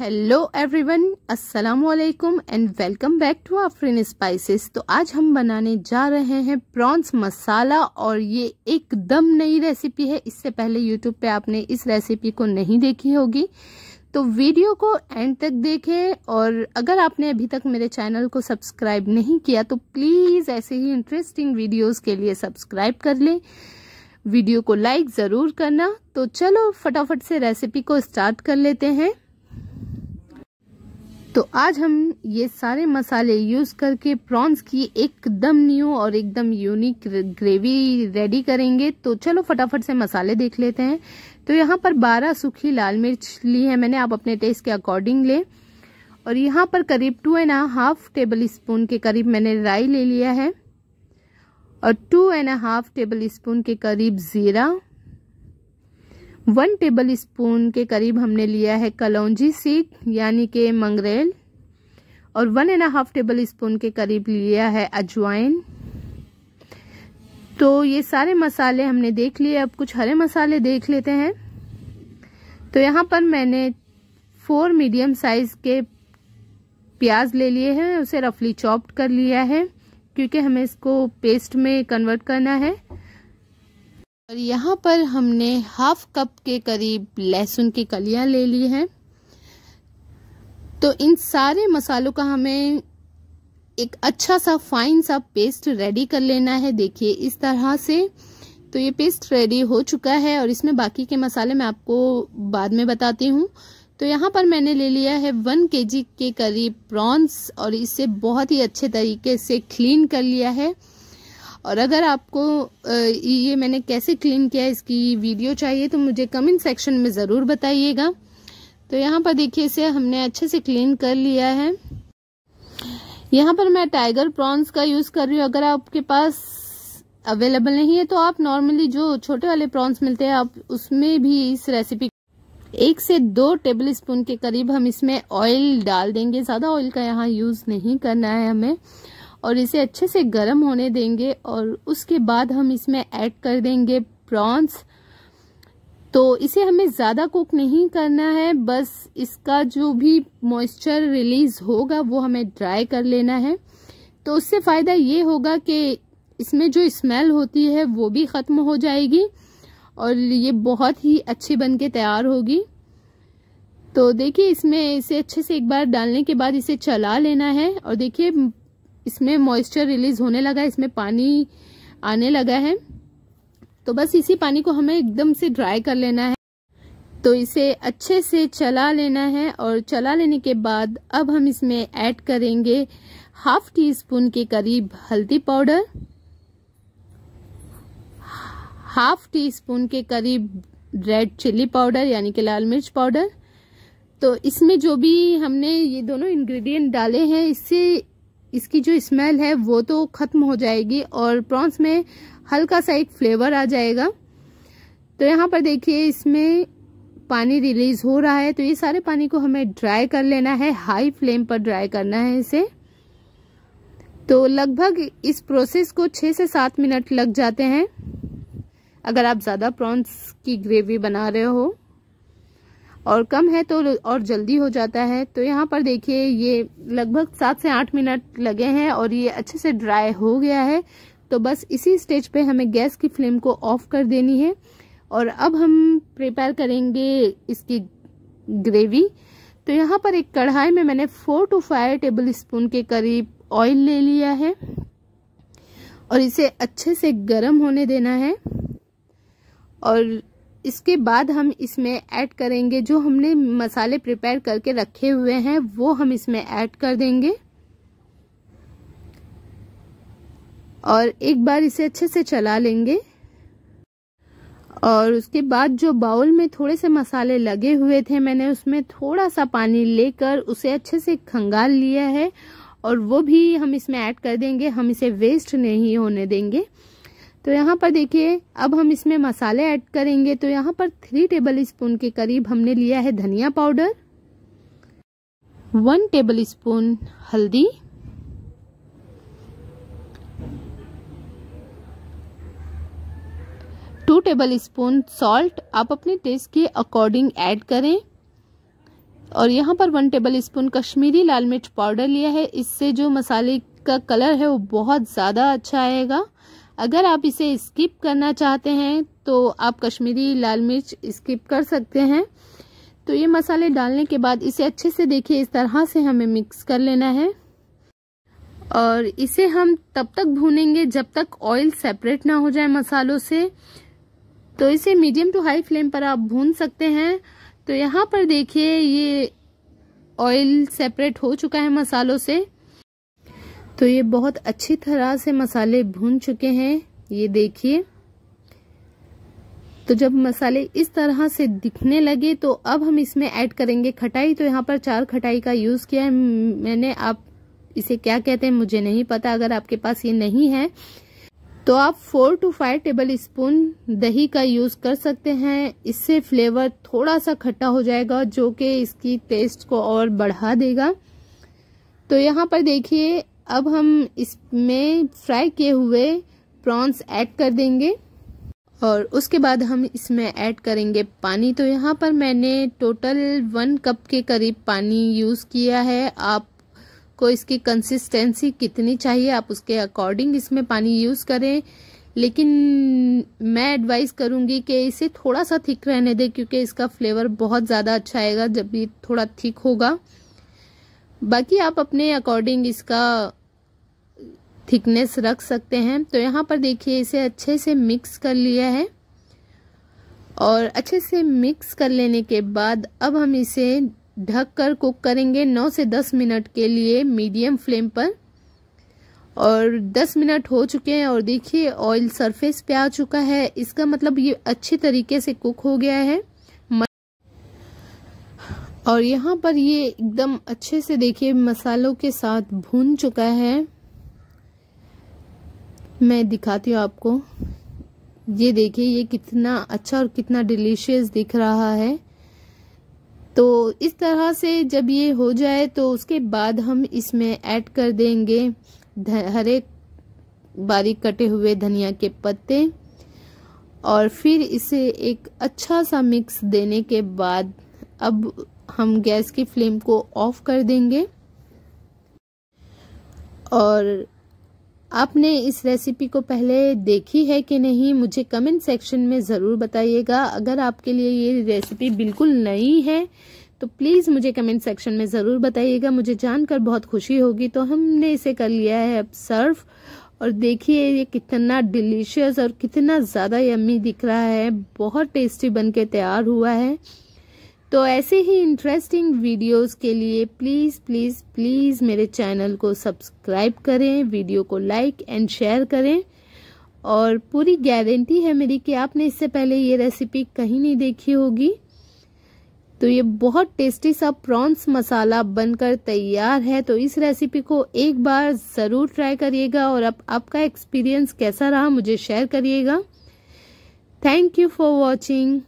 hello everyone अस्सलाम वालेकुम and welcome back to Afreen spices तो आज हम बनाने जा रहे हैं प्रॉन्स मसाला और ये एकदम नई रेसिपी है इससे पहले यूट्यूब पे आपने इस रेसिपी को नहीं देखी होगी तो वीडियो को एंड तक देखें और अगर आपने अभी तक मेरे चैनल को सब्सक्राइब नहीं किया तो प्लीज़ ऐसे ही इंटरेस्टिंग वीडियोज़ के लिए सब्सक्राइब कर लें वीडियो को लाइक ज़रूर करना तो चलो फटाफट से रेसिपी को स्टार्ट कर लेते हैं तो आज हम ये सारे मसाले यूज़ करके प्रॉन्स की एकदम न्यू और एकदम यूनिक ग्रेवी रेडी करेंगे तो चलो फटाफट से मसाले देख लेते हैं तो यहाँ पर 12 सूखी लाल मिर्च ली है मैंने आप अपने टेस्ट के अकॉर्डिंग ले और यहाँ पर करीब two and half tablespoon के करीब मैंने राई ले लिया है और two and half tablespoon के करीब ज़ीरा वन टेबल स्पून के करीब हमने लिया है कलौजी सीड यानी के मंगरेल और one and half tablespoon के करीब लिया है अजवाइन तो ये सारे मसाले हमने देख लिए अब कुछ हरे मसाले देख लेते हैं तो यहाँ पर मैंने फोर मीडियम साइज़ के प्याज ले लिए हैं उसे रफली चॉप्ड कर लिया है क्योंकि हमें इसको पेस्ट में कन्वर्ट करना है और यहाँ पर हमने हाफ कप के करीब लहसुन की कलियाँ ले ली हैं तो इन सारे मसालों का हमें एक अच्छा सा फाइन सा पेस्ट रेडी कर लेना है देखिए इस तरह से तो ये पेस्ट रेडी हो चुका है और इसमें बाकी के मसाले मैं आपको बाद में बताती हूँ तो यहाँ पर मैंने ले लिया है वन के जी के करीब प्रॉन्स और इसे बहुत ही अच्छे तरीके से क्लीन कर लिया है और अगर आपको ये मैंने कैसे क्लीन किया इसकी वीडियो चाहिए तो मुझे कमेंट सेक्शन में ज़रूर बताइएगा तो यहाँ पर देखिए इसे हमने अच्छे से क्लीन कर लिया है यहाँ पर मैं टाइगर प्रॉन्स का यूज़ कर रही हूँ अगर आपके पास अवेलेबल नहीं है तो आप नॉर्मली जो छोटे वाले प्रॉन्स मिलते हैं आप उसमें भी इस रेसिपी एक से दो टेबल स्पून के करीब हम इसमें ऑयल डाल देंगे ज़्यादा ऑयल का यहाँ यूज़ नहीं करना है हमें और इसे अच्छे से गर्म होने देंगे और उसके बाद हम इसमें ऐड कर देंगे प्रॉन्स तो इसे हमें ज़्यादा कुक नहीं करना है बस इसका जो भी मॉइस्चर रिलीज होगा वो हमें ड्राई कर लेना है तो उससे फ़ायदा ये होगा कि इसमें जो स्मेल होती है वो भी ख़त्म हो जाएगी और ये बहुत ही अच्छी बन के तैयार होगी तो देखिए इसमें इसे अच्छे से एक बार डालने के बाद इसे चला लेना है और देखिए इसमें मॉइस्चर रिलीज होने लगा है इसमें पानी आने लगा है तो बस इसी पानी को हमें एकदम से ड्राई कर लेना है तो इसे अच्छे से चला लेना है और चला लेने के बाद अब हम इसमें ऐड करेंगे हाफ टी स्पून के करीब हल्दी पाउडर हाफ टी स्पून के करीब रेड चिल्ली पाउडर यानी कि लाल मिर्च पाउडर तो इसमें जो भी हमने ये दोनों इंग्रेडिएंट डाले हैं इससे इसकी जो स्मेल है वो तो ख़त्म हो जाएगी और प्रॉन्स में हल्का सा एक फ्लेवर आ जाएगा तो यहाँ पर देखिए इसमें पानी रिलीज हो रहा है तो ये सारे पानी को हमें ड्राई कर लेना है हाई फ्लेम पर ड्राई करना है इसे तो लगभग इस प्रोसेस को छः से सात मिनट लग जाते हैं अगर आप ज़्यादा प्रॉन्स की ग्रेवी बना रहे हो और कम है तो और जल्दी हो जाता है तो यहाँ पर देखिए ये लगभग सात से आठ मिनट लगे हैं और ये अच्छे से ड्राई हो गया है तो बस इसी स्टेज पे हमें गैस की फ्लेम को ऑफ कर देनी है और अब हम प्रिपेयर करेंगे इसकी ग्रेवी तो यहाँ पर एक कढ़ाई में मैंने four to five tablespoon के करीब ऑयल ले लिया है और इसे अच्छे से गर्म होने देना है और इसके बाद हम इसमें ऐड करेंगे जो हमने मसाले प्रिपेयर करके रखे हुए हैं वो हम इसमें ऐड कर देंगे और एक बार इसे अच्छे से चला लेंगे और उसके बाद जो बाउल में थोड़े से मसाले लगे हुए थे मैंने उसमें थोड़ा सा पानी लेकर उसे अच्छे से खंगाल लिया है और वो भी हम इसमें ऐड कर देंगे हम इसे वेस्ट नहीं होने देंगे तो यहाँ पर देखिए अब हम इसमें मसाले ऐड करेंगे तो यहाँ पर थ्री टेबल स्पून के करीब हमने लिया है धनिया पाउडर वन टेबल स्पून हल्दी टू टेबल स्पून सॉल्ट आप अपने टेस्ट के अकॉर्डिंग ऐड करें और यहाँ पर वन टेबल स्पून कश्मीरी लाल मिर्च पाउडर लिया है इससे जो मसाले का कलर है वो बहुत ज़्यादा अच्छा आएगा अगर आप इसे स्किप करना चाहते हैं तो आप कश्मीरी लाल मिर्च स्किप कर सकते हैं तो ये मसाले डालने के बाद इसे अच्छे से देखिए इस तरह से हमें मिक्स कर लेना है और इसे हम तब तक भूनेंगे जब तक ऑयल सेपरेट ना हो जाए मसालों से तो इसे मीडियम टू हाई फ्लेम पर आप भून सकते हैं तो यहाँ पर देखिए ये ऑयल सेपरेट हो चुका है मसालों से तो ये बहुत अच्छी तरह से मसाले भून चुके हैं ये देखिए तो जब मसाले इस तरह से दिखने लगे तो अब हम इसमें ऐड करेंगे खटाई तो यहाँ पर चार खटाई का यूज़ किया है मैंने आप इसे क्या कहते हैं मुझे नहीं पता अगर आपके पास ये नहीं है तो आप four to five tablespoon दही का यूज़ कर सकते हैं इससे फ्लेवर थोड़ा सा खट्टा हो जाएगा जो कि इसकी टेस्ट को और बढ़ा देगा तो यहाँ पर देखिए अब हम इसमें फ्राई किए हुए प्रॉन्स ऐड कर देंगे और उसके बाद हम इसमें ऐड करेंगे पानी तो यहाँ पर मैंने टोटल वन कप के करीब पानी यूज़ किया है आप को इसकी कंसिस्टेंसी कितनी चाहिए आप उसके अकॉर्डिंग इसमें पानी यूज़ करें लेकिन मैं एडवाइस करूँगी कि इसे थोड़ा सा थिक रहने दें क्योंकि इसका फ्लेवर बहुत ज़्यादा अच्छा आएगा जब भी थोड़ा थिक होगा बाकी आप अपने अकॉर्डिंग इसका थिकनेस रख सकते हैं तो यहाँ पर देखिए इसे अच्छे से मिक्स कर लिया है और अच्छे से मिक्स कर लेने के बाद अब हम इसे ढक कर कुक करेंगे 9 से 10 मिनट के लिए मीडियम फ्लेम पर और 10 मिनट हो चुके हैं और देखिए ऑयल सरफेस पे आ चुका है इसका मतलब ये अच्छे तरीके से कुक हो गया है और यहाँ पर ये एकदम अच्छे से देखिए मसालों के साथ भून चुका है मैं दिखाती हूँ आपको ये देखिए ये कितना अच्छा और कितना डिलीशियस दिख रहा है तो इस तरह से जब ये हो जाए तो उसके बाद हम इसमें ऐड कर देंगे हरे बारीक कटे हुए धनिया के पत्ते और फिर इसे एक अच्छा सा मिक्स देने के बाद अब हम गैस की फ्लेम को ऑफ कर देंगे और आपने इस रेसिपी को पहले देखी है कि नहीं मुझे कमेंट सेक्शन में ज़रूर बताइएगा अगर आपके लिए ये रेसिपी बिल्कुल नई है तो प्लीज़ मुझे कमेंट सेक्शन में ज़रूर बताइएगा मुझे जानकर बहुत खुशी होगी तो हमने इसे कर लिया है अब सर्व और देखिए ये कितना डिलीशियस और कितना ज़्यादा यम्मी दिख रहा है बहुत टेस्टी बनके तैयार हुआ है तो ऐसे ही इंटरेस्टिंग वीडियोस के लिए प्लीज़ प्लीज़ प्लीज़ मेरे चैनल को सब्सक्राइब करें वीडियो को लाइक एंड शेयर करें और पूरी गारंटी है मेरी कि आपने इससे पहले ये रेसिपी कहीं नहीं देखी होगी तो ये बहुत टेस्टी सा प्रॉन्स मसाला बनकर तैयार है तो इस रेसिपी को एक बार ज़रूर ट्राई करिएगा और आप, आपका एक्सपीरियंस कैसा रहा मुझे शेयर करिएगा थैंक यू फॉर वॉचिंग